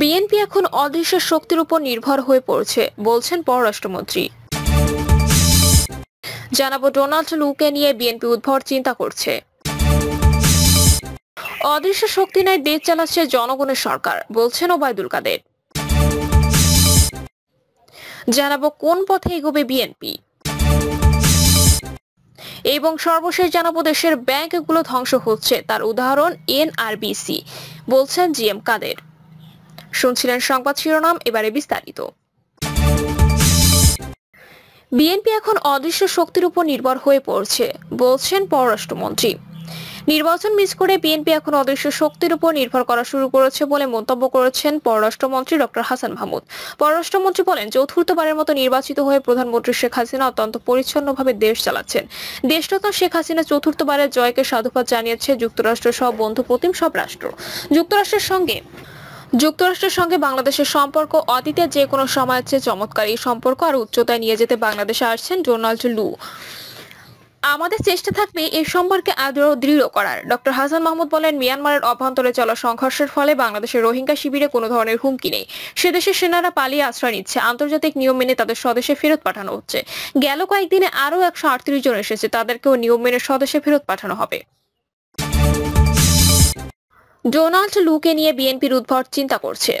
BNP এখন অদৃশ্য শক্তির উপর নির্ভর হয়ে পড়ছে বলছেন পররাষ্ট্রমন্ত্রী জানাবো ডোনাল্ড লুকে নিয়ে বিএনপি উদ্ভর চিন্তা করছে অদৃশ্য শক্তি নাই দেশ চালাচ্ছে জনগণের সরকার বলছেন ওবায়দুল কাদের জানাবো কোন পথে এগোবে বিএনপি এবং সর্বশেষ জানাবো দেশের ব্যাংকগুলো ধ্বংস হচ্ছে তার উদাহরণ এনআরবিসি বলছেন জি এম কাদের শুনছিলেন সংবাদ শিরোনাম এবারে বিস্তারিত বিএনপি এখন অদৃশ্য শক্তির উপর নির্ভর হয়ে পড়ছে বলছেন পররাষ্ট্রমন্ত্রী নির্বাচন মিস করে বিএনপি এখন অদৃশ্য শক্তির উপর নির্ভর করা শুরু করেছে বলে মন্তব্য করেছেন পররাষ্ট্রমন্ত্রী ডক্টর হাসান মাহমুদ পররাষ্ট্রমন্ত্রী বলেন চতুর্থবারের মতো নির্বাচিত হয়ে প্রধানমন্ত্রী শেখ হাসিনা অত্যন্ত পরিচ্ছন্নভাবে দেশ চালাচ্ছেন দেশরত্ন শেখ হাসিনা চতুর্থবারের জয়কে সাধুবাদ জানিয়েছে যুক্তরাষ্ট্র সহ বন্ধু প্রতিম সব রাষ্ট্র যুক্তরাষ্ট্রের সঙ্গে যুক্তরাষ্ট্রের সঙ্গে বাংলাদেশের সম্পর্ক অতীতে যে কোনো সময়ের চেয়ে চমৎকার এই সম্পর্ক আর উচ্চতায় নিয়ে যেতে বাংলাদেশে আসছেন ডোনাল্ড লু আমাদের চেষ্টা থাকবে এই সম্পর্কে আরও দৃঢ় করার ডক্টর হাসান মাহমুদ বলেন মিয়ানমারের অভ্যন্তরে চলা সংঘর্ষের ফলে বাংলাদেশের রোহিঙ্গা শিবিরে কোনো ধরনের হুমকি নেই সেদেশের সেনারা পালিয়ে আশ্রয় নিচ্ছে আন্তর্জাতিক নিয়ম মেনে তাদের স্বদেশে ফেরত পাঠানো হচ্ছে গেল কয়েকদিনে আরও একশো জন এসেছে তাদেরকেও নিয়ম মেনে স্বদেশে ফেরত পাঠানো হবে ডোনাল্ড লুকে নিয়ে বিএনপির উদ্ভট চিন্তা করছে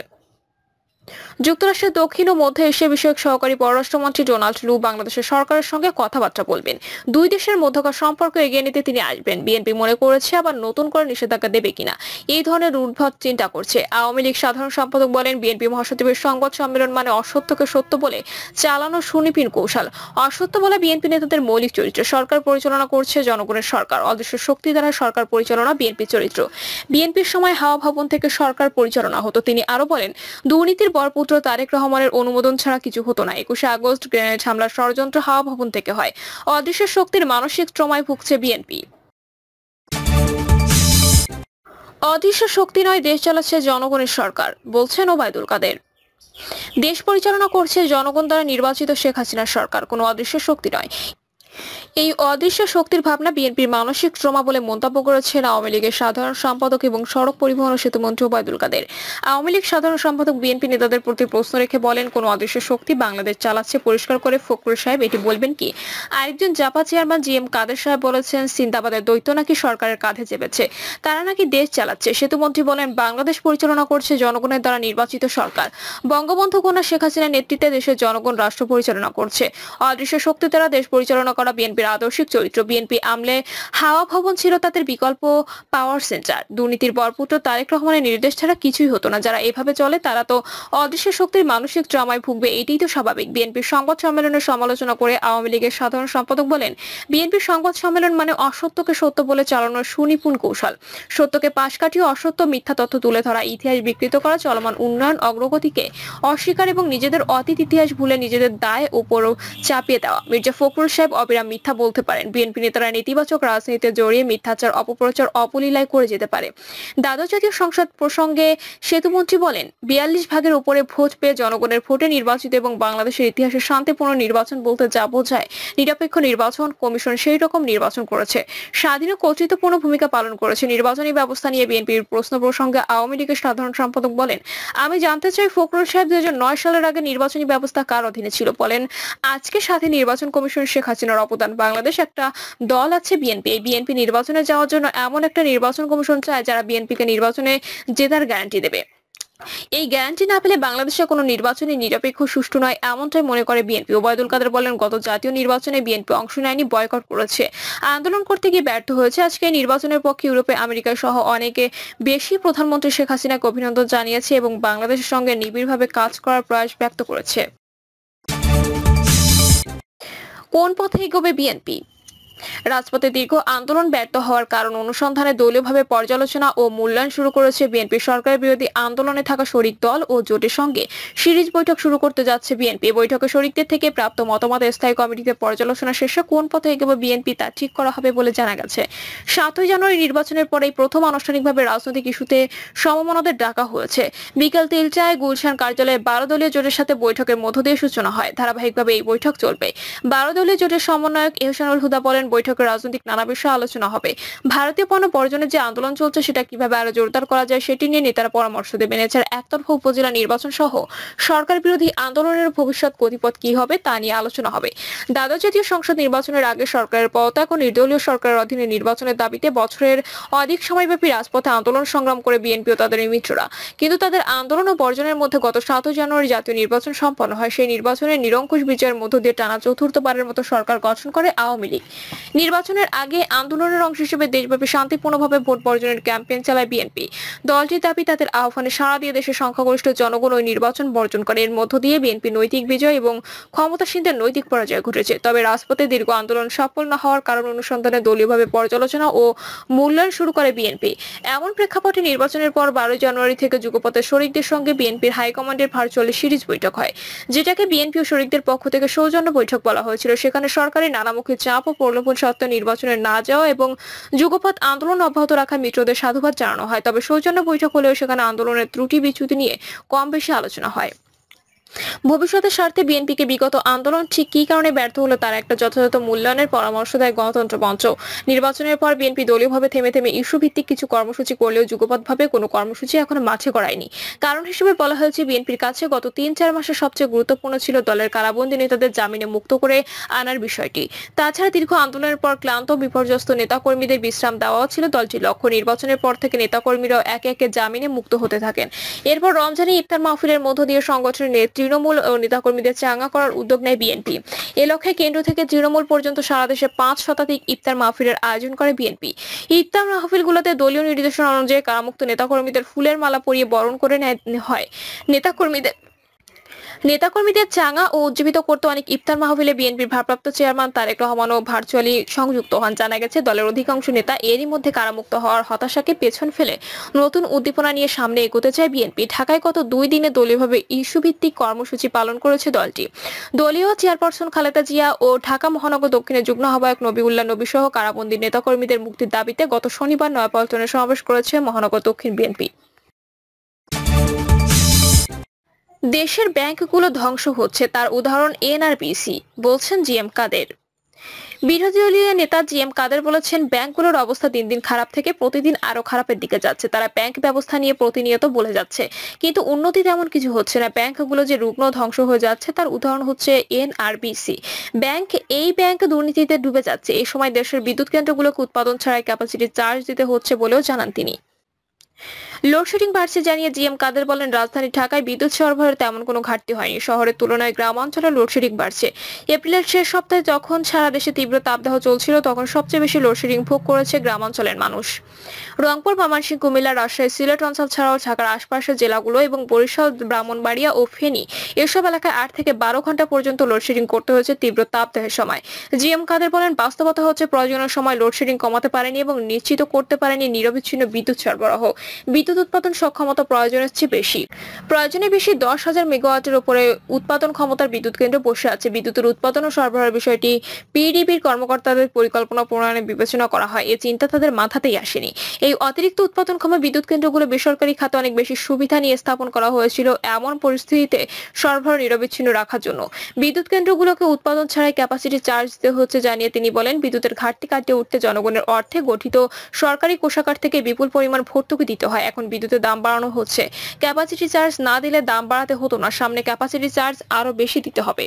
যুক্তরাষ্ট্রের দক্ষিণ ও মধ্য এশিয়া বিষয়ক সহকারী পররাষ্ট্রমন্ত্রী ডোনাল্ড লু বাংলাদেশের সরকারের সঙ্গে কথাবার্তা বলবেন দুই দেশের মধ্যকার সম্পর্ক এগিয়ে নিতে তিনি আসবেন বিএনপি মনে করেছে আবার নতুন করে নিষেধাজ্ঞা দেবে কিনা এই ধরনের উদ্ভব চিন্তা করছে আওয়ামী লীগ সাধারণ সম্পাদক বলেন বিএনপি মহাসচিবের সংবাদ সম্মেলন মানে অসত্যকে সত্য বলে চালানো সুনিপিন কৌশল অসত্য বলে বিএনপি নেতাদের মৌলিক চরিত্র সরকার পরিচালনা করছে জনগণের সরকার অদৃশ্য শক্তি দ্বারা সরকার পরিচালনা বিএনপি চরিত্র বিএনপির সময় হাওয়া ভবন থেকে সরকার পরিচালনা হতো তিনি আরো বলেন দুর্নীতির বরপুত্র তারেক রহমানের অনুমোদন ছাড়া কিছু হতো না একুশে আগস্ট গ্রেনেড হামলার ষড়যন্ত্র হাওয়া ভবন থেকে হয় অদৃশ্য শক্তির মানসিক ট্রমায় ভুগছে বিএনপি অদৃশ্য শক্তি নয় দেশ চালাচ্ছে জনগণের সরকার বলছেন ওবায়দুল কাদের দেশ পরিচালনা করছে জনগণ দ্বারা নির্বাচিত শেখ হাসিনার সরকার কোনো অদৃশ্য শক্তি নয় এই অদৃশ্য শক্তির ভাবনা বিএনপির মানসিক ট্রমা বলে মন্তব্য করেছেন আওয়ামী লীগের সাধারণ সম্পাদক এবং সড়ক পরিবহন ও সেতু মন্ত্রী ওবায়দুল কাদের আওয়ামী লীগ সাধারণ সম্পাদক বিএনপি নেতাদের প্রতি প্রশ্ন রেখে বলেন কোন অদৃশ্য শক্তি বাংলাদেশ চালাচ্ছে পরিষ্কার করে ফখরুল সাহেব এটি বলবেন কি আরেকজন JaPa chairman G M Kader সাহেব বলেছেন সিন্দাবাদের দ্বৈত নাকি সরকারের কাঁধে চেপেছে তারা নাকি দেশ চালাচ্ছে সেতু মন্ত্রী বলেন বাংলাদেশ পরিচালনা করছে জনগণের দ্বারা নির্বাচিত সরকার বঙ্গবন্ধু কন্যা শেখ হাসিনার নেতৃত্বে দেশের জনগণ রাষ্ট্র পরিচালনা করছে অদৃশ্য শক্তি দ্বারা দেশ পরিচালনা করা বিএনপির আদর্শিক চরিত্র বিএনপি আমলে হাওয়া ভবন ছিল তাদের বিকল্প পাওয়ার সেন্টার দুর্নীতির বরপুত্র তারেক রহমানের নির্দেশ ছাড়া কিছুই হতো না যারা এভাবে চলে তারা তো অদৃশ্য শক্তির মানসিক ড্রামায় ভুগবে এটাই তো স্বাভাবিক বিএনপির সংবাদ সম্মেলনের সমালোচনা করে আওয়ামী লীগের সাধারণ সম্পাদক বলেন বিএনপির সংবাদ সম্মেলন মানে অসত্যকে সত্য বলে চালানোর সুনিপুণ কৌশল সত্যকে পাশ কাটিয়ে অসত্য মিথ্যা তথ্য তুলে ধরা ইতিহাস বিকৃত করা চলমান উন্নয়ন অগ্রগতিকে অস্বীকার এবং নিজেদের অতীত ইতিহাস ভুলে নিজেদের দায় উপরও চাপিয়ে দেওয়া মির্জা ফখরুল সাহেব বিপ্লবীরা মিথ্যা বলতে পারেন বিএনপি নেতারা নেতিবাচক রাজনীতিতে জড়িয়ে মিথ্যাচার অপপ্রচার অপলীলায় করে যেতে পারে দ্বাদশ জাতীয় সংসদ প্রসঙ্গে সেতুমন্ত্রী বলেন বিয়াল্লিশ ভাগের উপরে ভোট পেয়ে জনগণের ভোটে নির্বাচিত এবং বাংলাদেশের ইতিহাসে শান্তিপূর্ণ নির্বাচন বলতে যা বোঝায় নিরপেক্ষ নির্বাচন কমিশন সেই রকম নির্বাচন করেছে স্বাধীন কর্তৃত্বপূর্ণ ভূমিকা পালন করেছে নির্বাচনী ব্যবস্থা নিয়ে বিএনপির প্রশ্ন প্রসঙ্গে আওয়ামী লীগের সাধারণ সম্পাদক বলেন আমি জানতে চাই ফখরুল সাহেব দুই সালের আগে নির্বাচনী ব্যবস্থা কার অধীনে ছিল বলেন আজকে সাথে নির্বাচন কমিশন শেখ হাসিনার অবদান বাংলাদেশ একটা দল আছে বিএনপি এই বিএনপি নির্বাচনে যাওয়ার জন্য এমন একটা নির্বাচন কমিশন চায় যারা বিএনপিকে নির্বাচনে জেতার গ্যারান্টি দেবে এই গ্যারান্টি না পেলে বাংলাদেশে কোনো নির্বাচনী নিরপেক্ষ সুষ্ঠু নয় এমনটাই মনে করে বিএনপি ওবায়দুল কাদের বলেন গত জাতীয় নির্বাচনে বিএনপি অংশ নেয়নি বয়কট করেছে আন্দোলন করতে গিয়ে ব্যর্থ হয়েছে আজকে নির্বাচনের পক্ষে ইউরোপে আমেরিকা সহ অনেকে বেশি প্রধানমন্ত্রী শেখ হাসিনাকে অভিনন্দন জানিয়েছে এবং বাংলাদেশের সঙ্গে নিবিড়ভাবে কাজ করার প্রয়াস ব্যক্ত করেছে কোন পথে এগোবে বিএনপি রাজপথে দীর্ঘ আন্দোলন ব্যর্থ হওয়ার কারণ অনুসন্ধানে দলীয়ভাবে পর্যালোচনা ও মূল্যায়ন শুরু করেছে বিএনপি সরকারের বিরোধী আন্দোলনে থাকা শরিক দল ও জোটের সঙ্গে সিরিজ বৈঠক শুরু করতে যাচ্ছে বিএনপি বৈঠকে শরিকদের থেকে প্রাপ্ত মতামত স্থায়ী কমিটিতে পর্যালোচনা শেষে কোন পথে এগোবে বিএনপি তা ঠিক করা হবে বলে জানা গেছে সাতই জানুয়ারি নির্বাচনের পরেই প্রথম আনুষ্ঠানিকভাবে রাজনৈতিক ইস্যুতে সমমনদের ডাকা হয়েছে বিকেল তেলচায় গুলশান কার্যালয়ে বারো দলীয় জোটের সাথে বৈঠকের মধ্য দিয়ে সূচনা হয় ধারাবাহিকভাবে এই বৈঠক চলবে বারো দলীয় জোটের সমন্বয়ক এহসানুল হুদা বলেন বৈঠকে রাজনৈতিক নানা বিষয়ে আলোচনা হবে ভারতীয় পণ্য বর্জনের যে আন্দোলন চলছে সেটা কিভাবে আরো জোরদার করা যায় সেটি নিয়ে নেতারা পরামর্শ দেবেন এছাড়া একতরফা উপজেলা নির্বাচন সহ সরকার বিরোধী আন্দোলনের ভবিষ্যৎ গতিপথ কি হবে তা নিয়ে আলোচনা হবে দ্বাদশ জাতীয় সংসদ নির্বাচনের আগে সরকারের পদত্যাগ ও নির্দলীয় সরকারের অধীনে নির্বাচনের দাবিতে বছরের অধিক সময়ব্যাপী রাজপথে আন্দোলন সংগ্রাম করে বিএনপি ও তাদের মিত্ররা কিন্তু তাদের আন্দোলন ও বর্জনের মধ্যে গত সাতই জানুয়ারি জাতীয় নির্বাচন সম্পন্ন হয় সেই নির্বাচনের নিরঙ্কুশ বিজয়ের মধ্য দিয়ে টানা চতুর্থবারের মতো সরকার গঠন করে আওয়ামী লীগ নির্বাচনের আগে আন্দোলনের অংশ হিসেবে দেশব্যাপী শান্তিপূর্ণভাবে ভোট বর্জনের ক্যাম্পেইন চালায় বিএনপি দলটির দাবি তাদের আহ্বানে সাড়া দিয়ে দেশের সংখ্যাগরিষ্ঠ জনগণ ওই নির্বাচন বর্জন করে এর মধ্য দিয়ে বিএনপি নৈতিক বিজয় এবং ক্ষমতাসীনদের নৈতিক পরাজয় ঘটেছে তবে রাজপথে দীর্ঘ আন্দোলন সফল না হওয়ার কারণ অনুসন্ধানে দলীয়ভাবে পর্যালোচনা ও মূল্যায়ন শুরু করে বিএনপি এমন প্রেক্ষাপটে নির্বাচনের পর বারোই জানুয়ারি থেকে যুগপথের শরিকদের সঙ্গে বিএনপির হাইকমান্ডের ভার্চুয়ালি সিরিজ বৈঠক হয় যেটাকে বিএনপি ও শরিকদের পক্ষ থেকে সৌজন্য বৈঠক বলা হয়েছিল সেখানে সরকারের নানামুখী চাপও পড়ল জনগণ সত্ত্বা নির্বাচনে না যাওয়া এবং যুগপথ আন্দোলন অব্যাহত রাখা মিত্রদের সাধুবাদ জানানো হয় তবে সৌজন্য বৈঠক হলেও সেখানে আন্দোলনের ত্রুটি বিচ্যুতি নিয়ে কম বেশি আলোচনা হয় ভবিষ্যতের স্বার্থে বিএনপিকে বিগত আন্দোলন ঠিক কি কারণে ব্যর্থ হলো তার একটা যথাযথ মূল্যায়নের পরামর্শ দেয় গণতন্ত্র মঞ্চ নির্বাচনের পর বিএনপি দলীয়ভাবে থেমে থেমে ইস্যু ভিত্তিক কিছু কর্মসূচি করলেও যুগপৎভাবে কোনো কর্মসূচি এখনো মাঠে করায়নি কারণ হিসেবে বলা হয়েছে বিএনপির কাছে গত তিন চার মাসে সবচেয়ে গুরুত্বপূর্ণ ছিল দলের কারাবন্দী নেতাদের জামিনে মুক্ত করে আনার বিষয়টি তাছাড়া দীর্ঘ আন্দোলনের পর ক্লান্ত বিপর্যস্ত নেতাকর্মীদের বিশ্রাম দেওয়াও ছিল দলটির লক্ষ্য নির্বাচনের পর থেকে নেতাকর্মীরাও একে একে জামিনে মুক্ত হতে থাকেন এরপর রমজানি ইফতার মাহফিলের মধ্য দিয়ে সংগঠনের তৃণমূল তৃণমূল নেতাকর্মীদের চাঙ্গা করার উদ্যোগ নেয় বিএনপি এ লক্ষ্যে কেন্দ্র থেকে তৃণমূল পর্যন্ত সারা দেশে পাঁচ শতাধিক ইফতার মাহফিলের আয়োজন করে বিএনপি ইফতার মাহফিলগুলোতে দলীয় নির্দেশনা অনুযায়ী কারামুক্ত নেতাকর্মীদের ফুলের মালা পরিয়ে বরণ করে নেয় হয় নেতাকর্মীদের নেতাকর্মীদের চাঙা ও উজ্জীবিত করতে অনেক ইফতার মাহফিলে বিএনপির ভারপ্রাপ্ত চেয়ারম্যান তারেক রহমানও ভার্চুয়ালি সংযুক্ত হন জানা গেছে দলের অধিকাংশ নেতা এরই মধ্যে কারামুক্ত হওয়ার হতাশাকে পেছন ফেলে নতুন উদ্দীপনা নিয়ে সামনে এগোতে চায় বিএনপি ঢাকায় গত দুই দিনে দলীয়ভাবে ইস্যুভিত্তিক কর্মসূচি পালন করেছে দলটি দলীয় চেয়ারপারসন খালেদা জিয়া ও ঢাকা মহানগর দক্ষিণে যুগ্ম আহ্বায়ক নবীউল্লাহ নবী সহ কারাবন্দী নেতাকর্মীদের মুক্তির দাবিতে গত শনিবার নয়াপল্টনে সমাবেশ করেছে মহানগর দক্ষিণ বিএনপি দেশের ব্যাংকগুলো ধ্বংস হচ্ছে তার উদাহরণ এনআরবিসি বলছেন জিএম কাদের বিরোধী দলীয় নেতা জি এম কাদের বলেছেন ব্যাংকগুলোর অবস্থা দিন দিন খারাপ থেকে প্রতিদিন আরো খারাপের দিকে যাচ্ছে তারা ব্যাংক ব্যবস্থা নিয়ে প্রতিনিয়ত বলে যাচ্ছে কিন্তু উন্নতি তেমন কিছু হচ্ছে না ব্যাংকগুলো যে রুগ্ন ধ্বংস হয়ে যাচ্ছে তার উদাহরণ হচ্ছে এনআরবিসি ব্যাংক এই ব্যাংক দুর্নীতিতে ডুবে যাচ্ছে এই সময় দেশের বিদ্যুৎ কেন্দ্রগুলোকে উৎপাদন ছাড়াই ক্যাপাসিটি চার্জ দিতে হচ্ছে বলেও জানান তিনি লোডশেডিং বাড়ছে জানিয়ে জিএম কাদের বলেন রাজধানী ঢাকায় বিদ্যুৎ সরবরাহের তেমন কোনো ঘাটতি হয়নি শহরের তুলনায় গ্রাম অঞ্চলে লোডশেডিং বাড়ছে এপ্রিলের শেষ সপ্তাহে যখন সারা দেশে তীব্র তাপদাহ চলছিল তখন সবচেয়ে বেশি লোডশেডিং ভোগ করেছে গ্রাম অঞ্চলের মানুষ রংপুর বামানসিং কুমিল্লা রাজশাহী সিলেট অঞ্চল ছাড়াও ঢাকার আশপাশের জেলাগুলো এবং বরিশাল ব্রাহ্মণবাড়িয়া ও ফেনী এসব এলাকায় আট থেকে বারো ঘন্টা পর্যন্ত লোডশেডিং করতে হয়েছে তীব্র তাপদাহের সময় জিএম কাদের বলেন বাস্তবতা হচ্ছে প্রয়োজনের সময় লোডশেডিং কমাতে পারেনি এবং নিশ্চিত করতে পারেনি নিরবিচ্ছিন্ন বিদ্যুৎ সরবরাহ বিদ্যুৎ বিদ্যুৎ উৎপাদন সক্ষমতা প্রয়োজনের চেয়ে বেশি প্রয়োজনে বেশি দশ হাজার মেগাওয়াটের উপরে উৎপাদন ক্ষমতার বিদ্যুৎ কেন্দ্র বসে আছে বিদ্যুতের উৎপাদন ও সরবরাহের বিষয়টি পিডিবির কর্মকর্তাদের পরিকল্পনা প্রণয়নে বিবেচনা করা হয় এ চিন্তা তাদের মাথাতেই আসেনি এই অতিরিক্ত উৎপাদন ক্ষম বিদ্যুৎ কেন্দ্রগুলো বেসরকারি খাতে অনেক বেশি সুবিধা নিয়ে স্থাপন করা হয়েছিল এমন পরিস্থিতিতে সরবরাহ নিরবিচ্ছিন্ন রাখার জন্য বিদ্যুৎ কেন্দ্রগুলোকে উৎপাদন ছাড়াই ক্যাপাসিটি চার্জ দিতে হচ্ছে জানিয়ে তিনি বলেন বিদ্যুতের ঘাটতি কাটিয়ে উঠতে জনগণের অর্থে গঠিত সরকারি কোষাগার থেকে বিপুল পরিমাণ ভর্তুকি দিতে হয় এখন এখন বিদ্যুতের দাম বাড়ানো হচ্ছে ক্যাপাসিটি চার্জ না দিলে দাম বাড়াতে হতো না সামনে ক্যাপাসিটি চার্জ আরও বেশি দিতে হবে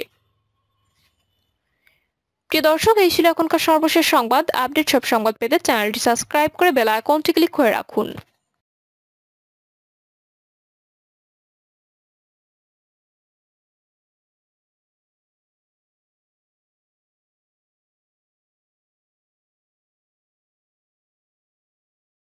প্রিয় দর্শক এই ছিল এখনকার সর্বশেষ সংবাদ আপডেট সব সংবাদ পেতে চ্যানেলটি সাবস্ক্রাইব করে বেল আইকনটি ক্লিক করে রাখুন